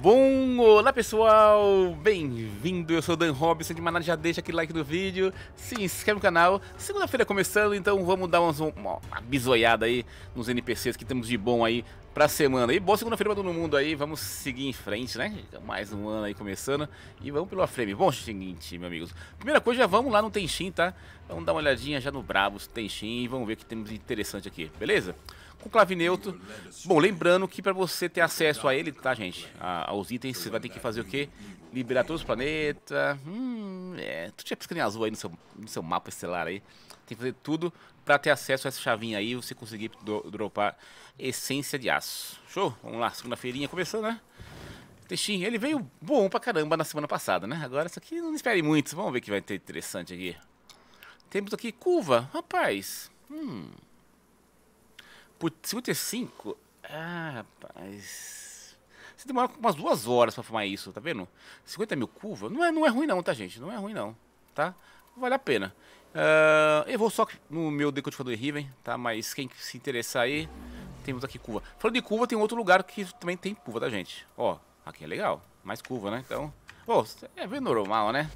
bom? Olá pessoal, bem-vindo, eu sou o Dan Robson de Manada. já deixa aquele like no vídeo, se inscreve no canal, segunda-feira começando, então vamos dar uma, uma, uma bisoiada aí nos NPCs que temos de bom aí pra semana, e boa segunda-feira pra todo mundo aí, vamos seguir em frente, né, mais um ano aí começando, e vamos pelo frame, bom, seguinte, meus amigos, primeira coisa, já vamos lá no Tenchin, tá, vamos dar uma olhadinha já no Bravos Tenchin, e vamos ver o que temos de interessante aqui, beleza? com Clavineuto. Bom, lembrando que para você ter acesso a ele, tá, gente? A, aos itens, você vai ter que fazer o quê? Liberar todos os planetas. Hum, é. Tu tinha piscina azul aí no seu, no seu mapa estelar aí. Tem que fazer tudo para ter acesso a essa chavinha aí e você conseguir do, dropar essência de aço. Show? Vamos lá, segunda-feirinha começou, né? Textinho, ele veio bom pra caramba na semana passada, né? Agora isso aqui não espere muito. Vamos ver o que vai ter interessante aqui. Temos aqui curva, rapaz. Hum. Putz, 55? Ah, rapaz. Você demora umas duas horas pra formar isso, tá vendo? 50 mil curva, Não é, não é ruim não, tá, gente? Não é ruim não, tá? Vale a pena. Uh, eu vou só no meu decodificador de Riven, tá? Mas quem se interessar aí, temos aqui curva. Falando de curva, tem outro lugar que também tem curva, tá, gente? Ó, aqui é legal. Mais curva, né? Então... Pô, é bem normal, né?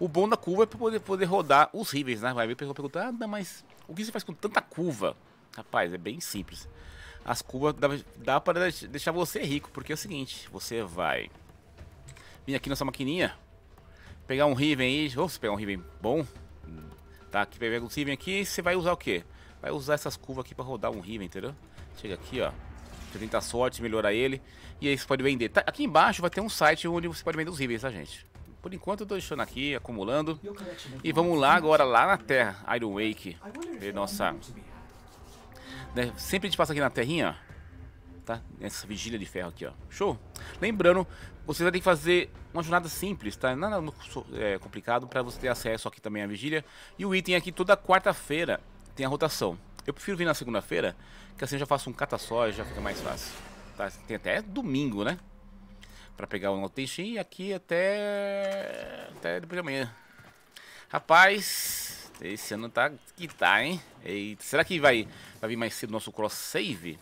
O bom da curva é poder, poder rodar os rivens, né? Vai ver o pessoal perguntar, ah, não, mas o que você faz com tanta curva? Rapaz, é bem simples. As curvas dá, dá para deixar você rico, porque é o seguinte, você vai vir aqui nessa maquininha, pegar um Riven aí, ou se pegar um Riven bom, tá? Aqui pega um Riven aqui, você vai usar o quê? Vai usar essas curvas aqui para rodar um Riven, entendeu? Chega aqui, ó. Você tenta a sorte, melhorar ele. E aí você pode vender. Tá, aqui embaixo vai ter um site onde você pode vender os Rivens, tá, gente? Por enquanto eu tô deixando aqui, acumulando. E vamos lá agora, lá na Terra, Iron Wake. Ver nossa né? Sempre a gente passa aqui na terrinha, Tá? Nessa vigília de ferro aqui, ó. Show? Lembrando, você vai ter que fazer uma jornada simples, tá? Nada é, complicado para você ter acesso aqui também à vigília. E o item aqui toda quarta-feira tem a rotação. Eu prefiro vir na segunda-feira, que assim eu já faço um cata só e já fica mais fácil. Tá? Tem até domingo, né? Pra pegar o Notation e aqui até... até depois de amanhã. Rapaz, esse ano tá que tá, hein? Eita, será que vai, vai vir mais cedo nosso cross save?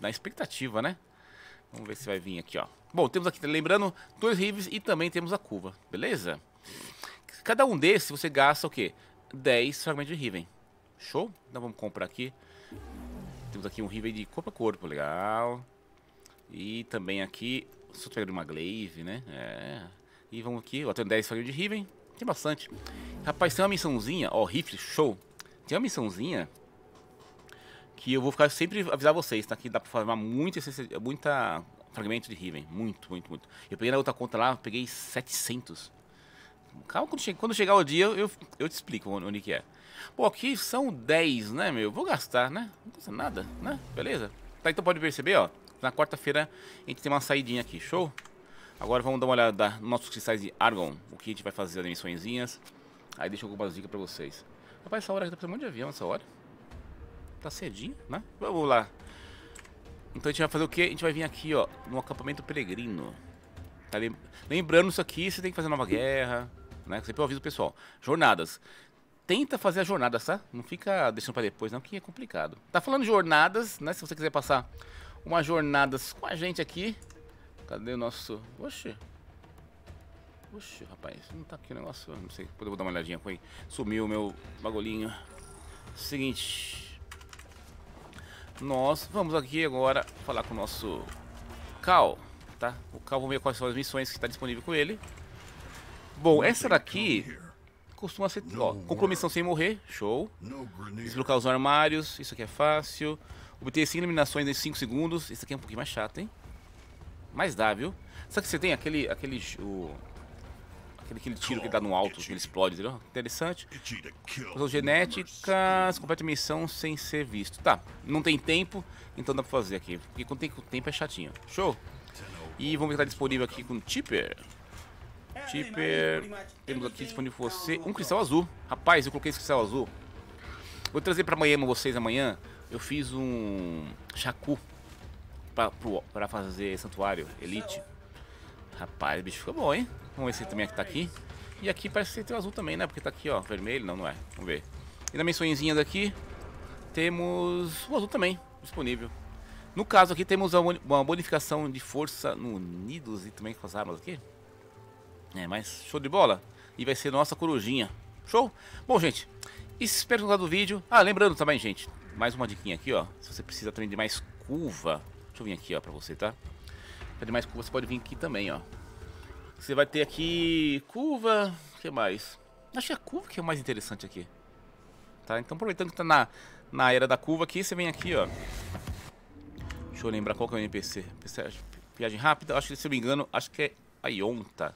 Na expectativa, né? Vamos ver se vai vir aqui, ó. Bom, temos aqui, tá lembrando, dois rives e também temos a curva, beleza? Cada um desses você gasta o quê? 10 fragmentos de Riven. Show? Então vamos comprar aqui. Temos aqui um Riven de corpo a corpo, legal. E também aqui, só pegar uma Glaive, né? É. E vamos aqui, ó, tem 10 fragmentos de Riven. Tem bastante. Rapaz, tem uma missãozinha, ó, rifle, show. Tem uma missãozinha que eu vou ficar sempre avisar vocês, tá? Que dá pra farmar muito, muita fragmento de Riven. Muito, muito, muito. Eu peguei na outra conta lá, peguei 700. Calma, quando, che quando chegar o dia eu, eu te explico onde que é. Bom, aqui são 10, né, meu? Vou gastar, né? Não custa nada, né? Beleza? Tá, então pode perceber, ó. Na quarta-feira a gente tem uma saidinha aqui, show? Agora vamos dar uma olhada nos nossos cristais de Argon, o que a gente vai fazer as missõezinhas. Aí deixa algumas dicas pra vocês. Rapaz, essa hora aqui tá precisando de avião, essa hora. Tá cedinho, né? Vamos lá. Então a gente vai fazer o que? A gente vai vir aqui, ó, no acampamento peregrino. Tá lem... Lembrando isso aqui, você tem que fazer nova guerra, né? Sempre eu aviso o pessoal. Jornadas. Tenta fazer as jornadas, tá? Não fica deixando pra depois, não, que é complicado. Tá falando jornadas, né? Se você quiser passar umas jornadas com a gente aqui, Cadê o nosso... Oxi! Oxi, rapaz. Não tá aqui o negócio. Não sei. Depois eu vou dar uma olhadinha. com ele. Sumiu o meu bagulhinho. Seguinte. Nós vamos aqui agora falar com o nosso Cal, tá? O Cal, vamos ver quais são as missões que está disponível com ele. Bom, essa daqui costuma ser... Ó, missão sem morrer, show. Desbloquear os armários, isso aqui é fácil. Obter 5 eliminações em 5 segundos, isso aqui é um pouquinho mais chato, hein? Mas dá, viu? Só que você tem aquele. aquele. O, aquele, aquele tiro que dá no alto, que ele explode, entendeu? Interessante. Usou genéticas, completa missão sem ser visto. Tá, não tem tempo, então dá pra fazer aqui. Porque quando tem tempo é chatinho. Show! E vamos ver que tá disponível aqui com o Tipper. Tipper, temos aqui disponível você um cristal azul. Rapaz, eu coloquei esse cristal azul. Vou trazer pra amanhã vocês amanhã. Eu fiz um chacu para fazer santuário elite. Rapaz, o bicho ficou bom, hein? Vamos ver se também é que tá aqui. E aqui parece que tem o azul também, né? Porque tá aqui, ó, vermelho. Não, não é. Vamos ver. E na mençõezinha daqui, temos o azul também disponível. No caso aqui, temos uma bonificação de força no Unidos e também com as armas aqui. É, mas show de bola. E vai ser nossa corujinha. Show? Bom, gente, espero que tenham gostado do vídeo. Ah, lembrando também, gente, mais uma diquinha aqui, ó. Se você precisa também de mais curva Deixa eu vir aqui, ó, pra você, tá? Pra demais curva, você pode vir aqui também, ó. Você vai ter aqui curva, o que mais? Acho que é a curva que é o mais interessante aqui. Tá? Então aproveitando que tá na, na era da curva aqui, você vem aqui, ó. Deixa eu lembrar qual que é o NPC. Viagem rápida, acho que se eu me engano, acho que é a Ionta.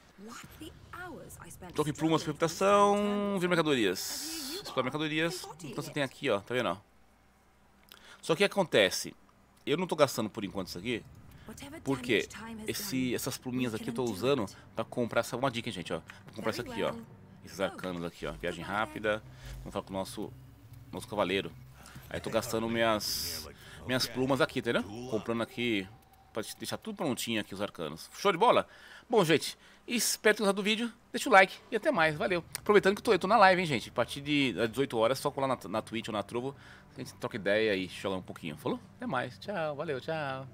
Toque plumas, reputação ver mercadorias. Explorar mercadorias. Então você tem aqui, ó, tá vendo, ó. Só que acontece, eu não estou gastando por enquanto isso aqui. Porque esse, essas pluminhas aqui eu estou usando para comprar essa. Uma dica, gente, ó. Vou comprar isso aqui, ó. Esses arcanos aqui, ó. Oh, Viagem rápida. Vamos falar com o nosso, nosso cavaleiro. Aí estou gastando minhas, minhas plumas aqui, entendeu? Comprando aqui. para deixar tudo prontinho aqui os arcanos. Show de bola? Bom, gente. E espero ter gostado do vídeo. Deixa o like e até mais. Valeu. Aproveitando que eu tô, eu tô na live, hein, gente. A partir de 18 horas, só colar na, na Twitch ou na Trovo. A gente troca ideia e joga um pouquinho. Falou? Até mais. Tchau. Valeu. Tchau.